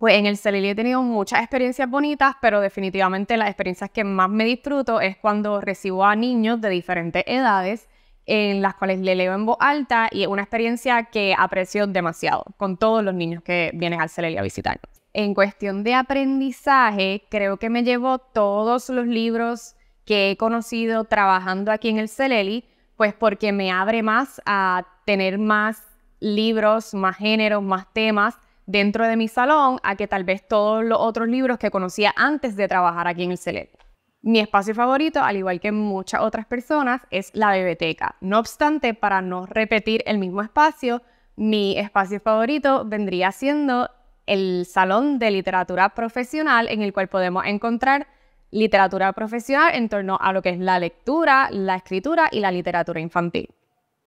Pues en el Celeli he tenido muchas experiencias bonitas, pero definitivamente las experiencias que más me disfruto es cuando recibo a niños de diferentes edades en las cuales le leo en voz alta y es una experiencia que aprecio demasiado con todos los niños que vienen al CELELI a visitarnos. En cuestión de aprendizaje, creo que me llevo todos los libros que he conocido trabajando aquí en el CELELI, pues porque me abre más a tener más libros, más géneros, más temas dentro de mi salón a que tal vez todos los otros libros que conocía antes de trabajar aquí en el CELET. Mi espacio favorito, al igual que muchas otras personas, es la biblioteca. No obstante, para no repetir el mismo espacio, mi espacio favorito vendría siendo el Salón de Literatura Profesional, en el cual podemos encontrar literatura profesional en torno a lo que es la lectura, la escritura y la literatura infantil.